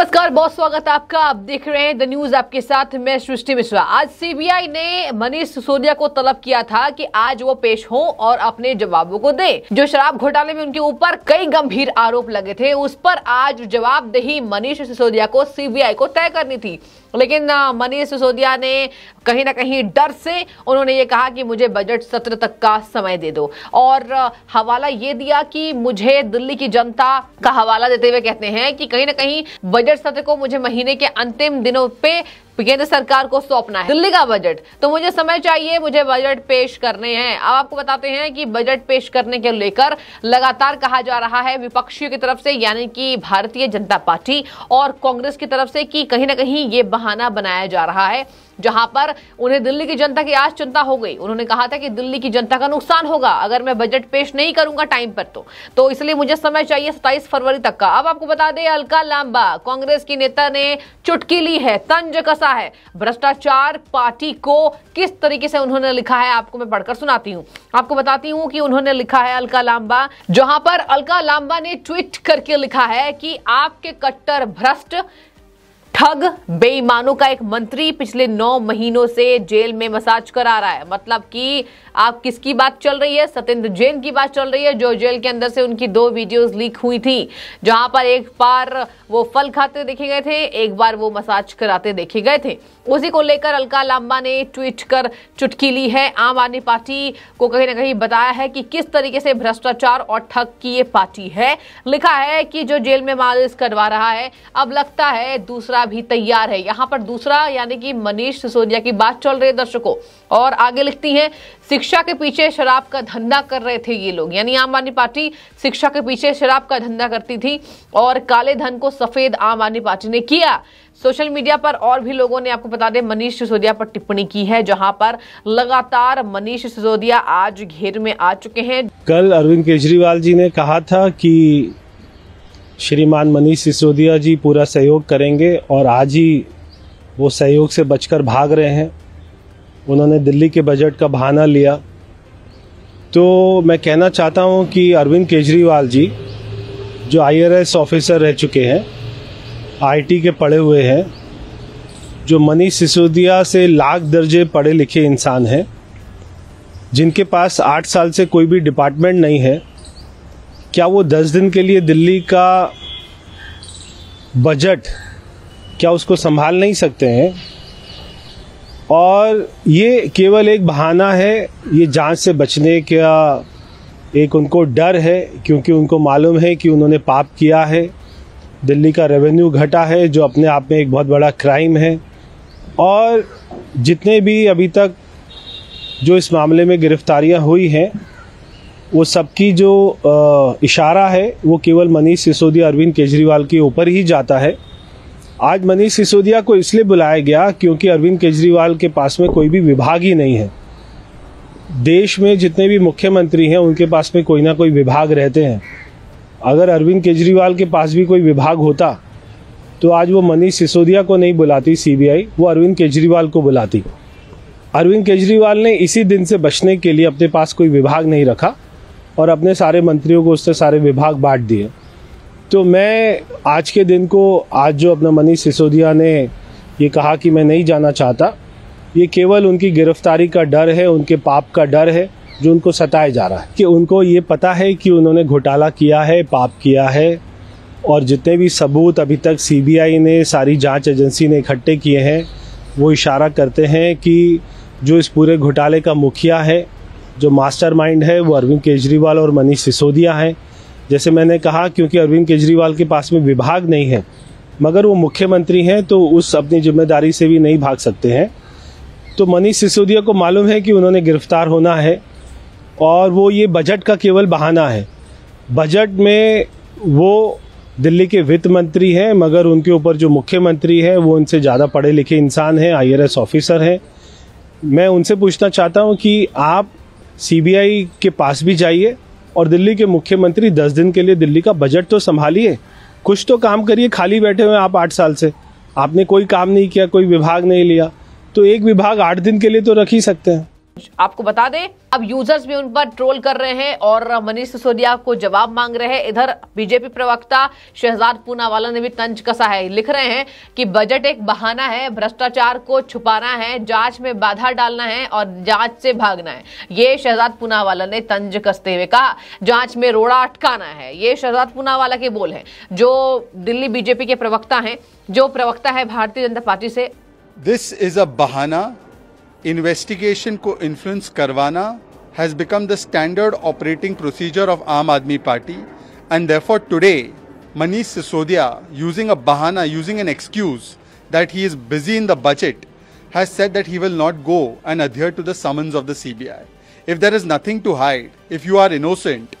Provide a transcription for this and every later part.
नमस्कार बहुत स्वागत आपका आप देख रहे हैं द न्यूज आपके साथ मैं सृष्टि मिश्रा आज सीबीआई ने मनीष सिसोदिया को तलब किया था कि आज वो पेश हों और अपने जवाबों को दें जो शराब घोटाले में उनके ऊपर कई गंभीर आरोप लगे थे उस पर आज जवाबदेही मनीष सिसोदिया को सीबीआई को तय करनी थी लेकिन मनीष सिसोदिया ने कहीं ना कहीं डर से उन्होंने ये कहा कि मुझे बजट सत्र तक का समय दे दो और हवाला ये दिया कि मुझे दिल्ली की जनता का हवाला देते हुए कहते हैं कि कहीं ना कहीं बजट लीडर सत्र को मुझे महीने के अंतिम दिनों पे केंद्र सरकार को सौंपना है दिल्ली का बजट तो मुझे समय चाहिए मुझे बजट पेश करने हैं अब आपको बताते हैं कि बजट पेश करने के लेकर लगातार कहा जा रहा है विपक्षियों की तरफ से यानी कि भारतीय जनता पार्टी और कांग्रेस की तरफ से कि कहीं ना कहीं ये बहाना बनाया जा रहा है जहां पर उन्हें दिल्ली की जनता की आज चिंता हो गई उन्होंने कहा था कि दिल्ली की जनता का नुकसान होगा अगर मैं बजट पेश नहीं करूंगा टाइम पर तो तो इसलिए मुझे समय चाहिए सत्ताईस फरवरी तक का अब आपको बता दें अलका लांबा कांग्रेस की नेता ने चुटकी ली है तंज कसा लिखा है भ्रष्टाचार पार्टी को किस तरीके से उन्होंने लिखा है आपको मैं पढ़कर सुनाती हूँ आपको बताती हूँ कि उन्होंने लिखा है अलका लांबा जहां पर अलका लांबा ने ट्वीट करके लिखा है कि आपके कट्टर भ्रष्ट ठग बेईमानों का एक मंत्री पिछले नौ महीनों से जेल में मसाज करा रहा है मतलब कि आप किसकी बात चल रही है सत्येंद्र जैन की बात चल रही है जो जेल के अंदर से उनकी दो वीडियोस लीक हुई थी जहां पर एक बार वो फल खाते देखे गए थे एक बार वो मसाज कराते देखे गए थे उसी को लेकर अलका लांबा ने ट्वीट कर चुटकी ली है आम आदमी पार्टी को कहीं ना कहीं बताया है कि किस तरीके से भ्रष्टाचार और ठग की ये पार्टी है लिखा है कि जो जेल में मालिश करवा रहा है अब लगता है दूसरा अभी तैयार है यहाँ पर दूसरा यानी कि मनीष सिसोदिया की बात चल रही है दर्शकों और आगे लिखती है शिक्षा के पीछे शराब का धंधा कर रहे थे ये लोग यानी आम आदमी पार्टी शिक्षा के पीछे शराब का धंधा करती थी और काले धन को सफेद आम आदमी पार्टी ने किया सोशल मीडिया पर और भी लोगों ने आपको बता दें मनीष सिसोदिया पर टिप्पणी की है जहां पर लगातार मनीष सिसोदिया आज घेर में आ चुके हैं कल अरविंद केजरीवाल जी ने कहा था कि श्रीमान मनीष सिसोदिया जी पूरा सहयोग करेंगे और आज ही वो सहयोग से बचकर भाग रहे हैं उन्होंने दिल्ली के बजट का बहाना लिया तो मैं कहना चाहता हूँ कि अरविंद केजरीवाल जी जो आईआरएस ऑफिसर रह चुके हैं आईटी के पढ़े हुए हैं जो मनीष सिसोदिया से लाख दर्जे पढ़े लिखे इंसान हैं जिनके पास आठ साल से कोई भी डिपार्टमेंट नहीं है क्या वो दस दिन के लिए दिल्ली का बजट क्या उसको संभाल नहीं सकते हैं और ये केवल एक बहाना है ये जांच से बचने का एक उनको डर है क्योंकि उनको मालूम है कि उन्होंने पाप किया है दिल्ली का रेवेन्यू घटा है जो अपने आप में एक बहुत बड़ा क्राइम है और जितने भी अभी तक जो इस मामले में गिरफ्तारियां हुई हैं वो सबकी जो इशारा है वो केवल मनीष सिसोदिया अरविंद केजरीवाल के ऊपर ही जाता है आज मनीष सिसोदिया को इसलिए बुलाया गया क्योंकि अरविंद केजरीवाल के पास में कोई भी विभाग ही नहीं है देश में जितने भी मुख्यमंत्री हैं उनके पास में कोई ना कोई विभाग रहते हैं अगर अरविंद केजरीवाल के पास भी कोई विभाग होता तो आज वो मनीष सिसोदिया को नहीं बुलाती सीबीआई वो अरविंद केजरीवाल को बुलाती अरविंद केजरीवाल ने इसी दिन से बचने के लिए अपने पास कोई विभाग नहीं रखा और अपने सारे मंत्रियों को उसने सारे विभाग बांट दिए तो मैं आज के दिन को आज जो अपना मनीष सिसोदिया ने ये कहा कि मैं नहीं जाना चाहता ये केवल उनकी गिरफ्तारी का डर है उनके पाप का डर है जो उनको सताया जा रहा है कि उनको ये पता है कि उन्होंने घोटाला किया है पाप किया है और जितने भी सबूत अभी तक सीबीआई ने सारी जांच एजेंसी ने इकट्ठे किए हैं वो इशारा करते हैं कि जो इस पूरे घोटाले का मुखिया है जो मास्टरमाइंड है वो अरविंद केजरीवाल और मनीष सिसोदिया हैं जैसे मैंने कहा क्योंकि अरविंद केजरीवाल के पास में विभाग नहीं है मगर वो मुख्यमंत्री हैं तो उस अपनी जिम्मेदारी से भी नहीं भाग सकते हैं तो मनीष सिसोदिया को मालूम है कि उन्होंने गिरफ्तार होना है और वो ये बजट का केवल बहाना है बजट में वो दिल्ली के वित्त मंत्री हैं मगर उनके ऊपर जो मुख्यमंत्री है वो उनसे ज़्यादा पढ़े लिखे इंसान हैं आईआरएस ऑफिसर हैं मैं उनसे पूछना चाहता हूँ कि आप सीबीआई के पास भी जाइए और दिल्ली के मुख्यमंत्री दस दिन के लिए दिल्ली का बजट तो संभालिए कुछ तो काम करिए खाली बैठे हुए आप आठ साल से आपने कोई काम नहीं किया कोई विभाग नहीं लिया तो एक विभाग आठ दिन के लिए तो रख ही सकते हैं आपको बता दें अब यूजर्स भी उन पर ट्रोल कर रहे हैं और मनीष सिसोदिया को जवाब मांग रहे हैं इधर बीजेपी प्रवक्ता शहजाद पूनावाला ने भी तंज कसा है लिख रहे हैं कि बजट एक बहाना है भ्रष्टाचार को छुपाना है जांच में बाधा डालना है और जांच से भागना है ये शहजाद पूनावाला ने तंज कसते हुए कहा जांच में रोड़ा अटकाना है ये शहजाद पूनावाला के बोल है जो दिल्ली बीजेपी के प्रवक्ता है जो प्रवक्ता है भारतीय जनता पार्टी से दिस इज अ बहाना investigation को इन्फ्लुएंस करवाना has become the standard operating procedure of Aam Aadmi Party and therefore today Manish Sisodia, using a bahana, using an excuse that he is busy in the budget, has said that he will not go and adhere to the summons of the CBI. If there is nothing to hide, if you are innocent,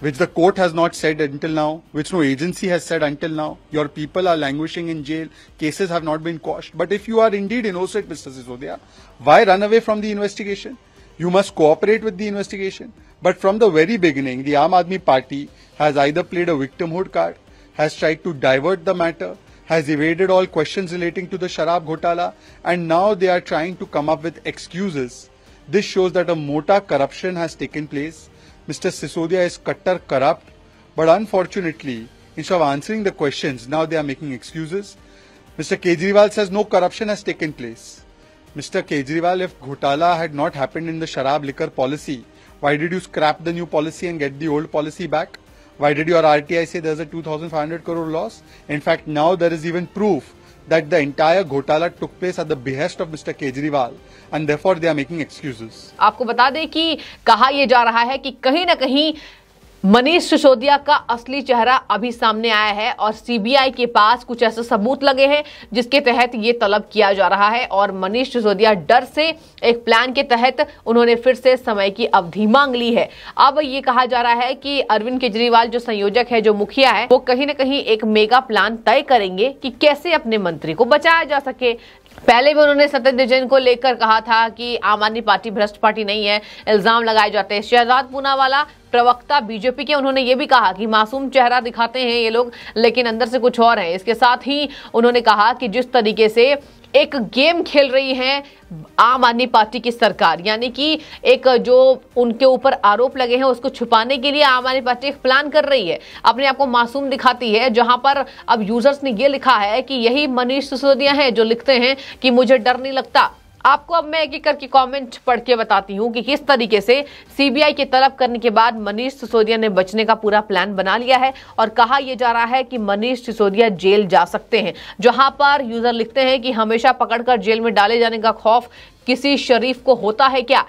which the court has not said until now, which no agency has said until now. Your people are languishing in jail, cases have not been quashed. But if you are indeed innocent, Mr. Sisodia, why run away from the investigation? You must cooperate with the investigation. But from the very beginning, the Aam Aadmi Party has either played a victimhood card, has tried to divert the matter, has evaded all questions relating to the Sharab Ghotala, and now they are trying to come up with excuses. This shows that a mota corruption has taken place Mr. Sisodia is cutter corrupt, but unfortunately, instead of answering the questions, now they are making excuses. Mr. Kejriwal says no corruption has taken place. Mr. Kejriwal, if Ghotala had not happened in the Sharab liquor policy, why did you scrap the new policy and get the old policy back? Why did your RTI say there's a 2,500 crore loss? In fact, now there is even proof that the entire ghotala took place at the behest of Mr. Kejriwal and therefore they are making excuses. आपको बता दें कि कहा यह जा रहा है कि कहीं ना कहीं मनीष सिसोदिया का असली चेहरा अभी सामने आया है और सीबीआई के पास कुछ ऐसे सबूत लगे हैं जिसके तहत ये तलब किया जा रहा है और मनीष सिसोदिया डर से एक प्लान के तहत उन्होंने फिर से समय की अवधि मांग ली है अब ये कहा जा रहा है कि अरविंद केजरीवाल जो संयोजक है जो मुखिया है वो कहीं ना कहीं एक मेगा प्लान तय करेंगे कि कैसे अपने मंत्री को बचाया जा सके पहले भी उन्होंने सत्येंद्र जैन को लेकर कहा था कि आम आदमी पार्टी भ्रष्ट पार्टी नहीं है इल्जाम लगाए जाते हैं शहजाद पूनावाला प्रवक्ता बीजेपी के उन्होंने ये भी कहा कि मासूम चेहरा दिखाते हैं ये लोग लेकिन अंदर से कुछ और हैं इसके साथ ही उन्होंने कहा कि जिस तरीके से एक गेम खेल रही है आम आदमी पार्टी की सरकार यानी कि एक जो उनके ऊपर आरोप लगे हैं उसको छुपाने के लिए आम आदमी पार्टी एक प्लान कर रही है अपने आप को मासूम दिखाती है जहां पर अब यूजर्स ने यह लिखा है कि यही मनीष सिसोदिया हैं जो लिखते हैं कि मुझे डर नहीं लगता आपको अब मैं एक एक करके कमेंट पढ़ के बताती हूँ कि किस तरीके से सीबीआई के तलब करने के बाद मनीष सिसोदिया ने बचने का पूरा प्लान बना लिया है और कहा यह जा रहा है कि मनीष सिसोदिया जेल जा सकते हैं जहां पर यूजर लिखते हैं कि हमेशा पकड़कर जेल में डाले जाने का खौफ किसी शरीफ को होता है क्या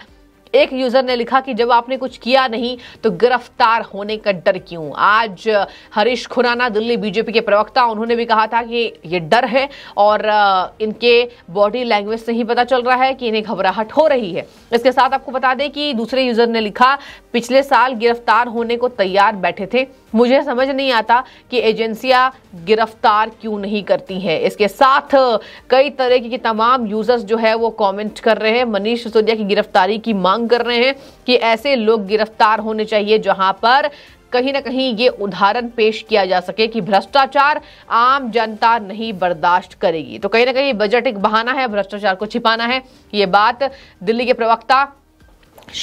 एक यूजर ने लिखा कि जब आपने कुछ किया नहीं तो गिरफ्तार होने का डर क्यों आज हरीश खुराना दिल्ली बीजेपी के प्रवक्ता उन्होंने भी कहा था कि ये डर है और इनके बॉडी लैंग्वेज से ही पता चल रहा है कि इन्हें घबराहट हो रही है इसके साथ आपको बता दें कि दूसरे यूजर ने लिखा पिछले साल गिरफ्तार होने को तैयार बैठे थे मुझे समझ नहीं आता कि एजेंसियां गिरफ्तार क्यों नहीं करती हैं इसके साथ कई तरह की तमाम यूजर्स जो है वो कमेंट कर रहे हैं मनीष सिसोदिया की गिरफ्तारी की मांग मांग कर रहे हैं कि ऐसे लोग गिरफ्तार होने चाहिए जहां पर कहीं ना कहीं ये उदाहरण पेश किया जा सके कि भ्रष्टाचार आम जनता नहीं बर्दाश्त करेगी तो कहीं ना कहीं बजट एक बहाना है भ्रष्टाचार को छिपाना है ये बात दिल्ली के प्रवक्ता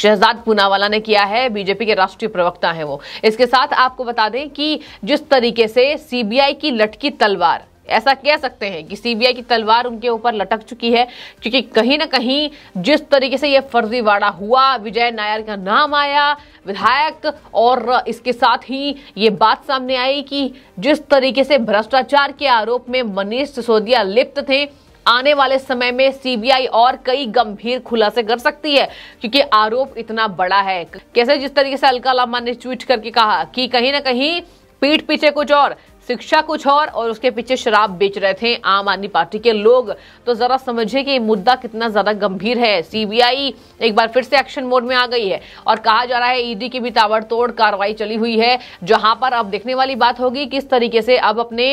शहजाद पूनावाला ने किया है बीजेपी के राष्ट्रीय प्रवक्ता हैं वो इसके साथ आपको बता दें कि जिस तरीके से सीबीआई की लटकी तलवार ऐसा कह सकते हैं कि सीबीआई की तलवार उनके ऊपर लटक चुकी है क्योंकि कहीं ना कहीं जिस तरीके से यह फर्जीवाड़ा हुआ विजय नायर का नाम आया विधायक और इसके साथ ही ये बात सामने आई कि जिस तरीके से भ्रष्टाचार के आरोप में मनीष सिसोदिया लिप्त थे आने वाले समय में सीबीआई और कई गंभीर खुलासे कर सकती है क्योंकि आरोप इतना बड़ा है कैसे जिस तरीके से अलका लामा ने ट्वीट करके कहा कि कहीं ना कहीं पीठ पीछे कुछ और शिक्षा कुछ और और उसके पीछे शराब बेच रहे थे आम आदमी पार्टी के लोग तो जरा समझिए कि मुद्दा कितना ज्यादा गंभीर है सीबीआई एक बार फिर से एक्शन मोड में आ गई है और कहा जा रहा है ईडी e की भी ताबड़तोड़ कार्रवाई चली हुई है जहां पर अब देखने वाली बात होगी किस तरीके से अब अपने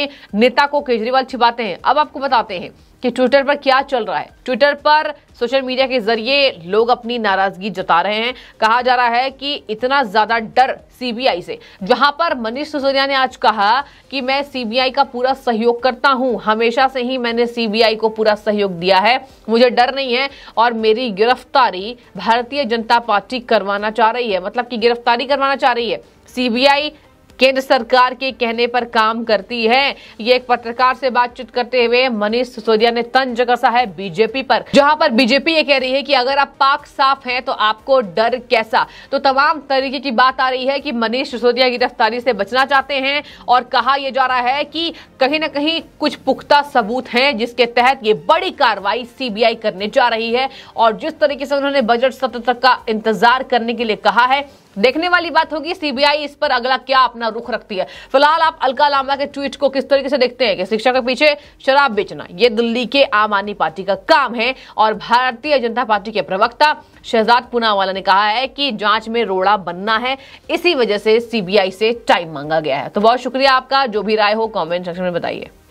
नेता को केजरीवाल छिपाते हैं अब आपको बताते हैं कि ट्विटर पर क्या चल रहा है ट्विटर पर सोशल मीडिया के जरिए लोग अपनी नाराजगी जता रहे हैं कहा जा रहा है कि इतना ज्यादा डर सीबीआई से जहां पर मनीष सिसोदिया ने आज कहा कि मैं सीबीआई का पूरा सहयोग करता हूं हमेशा से ही मैंने सीबीआई को पूरा सहयोग दिया है मुझे डर नहीं है और मेरी गिरफ्तारी भारतीय जनता पार्टी करवाना चाह रही है मतलब कि गिरफ्तारी करवाना चाह रही है सीबीआई केंद्र सरकार के कहने पर काम करती है ये एक पत्रकार से बातचीत करते हुए मनीष सिसोदिया ने तंज कसा है बीजेपी पर जहां पर बीजेपी ये कह रही है कि अगर आप पाक साफ हैं तो आपको डर कैसा तो तमाम तरीके की बात आ रही है कि मनीष सिसोदिया गिरफ्तारी से बचना चाहते हैं और कहा यह जा रहा है कि कहीं ना कहीं कुछ पुख्ता सबूत हैं जिसके तहत ये बड़ी कार्रवाई सीबीआई करने जा रही है और जिस तरीके से उन्होंने बजट सत्र तक का इंतजार करने के लिए कहा है देखने वाली बात होगी सीबीआई इस पर अगला क्या अपना रुख रखती है फिलहाल आप अलका लामा के ट्वीट को किस तरीके से देखते हैं कि शिक्षा के पीछे शराब बेचना यह दिल्ली के आम आदमी पार्टी का काम है और भारतीय जनता पार्टी के प्रवक्ता शहजाद पूनावाला ने कहा है कि जांच में रोड़ा बनना है इसी वजह से सीबीआई से टाइम मांगा गया है तो बहुत शुक्रिया आपका जो भी राय हो कॉमेंट सेक्शन में बताइए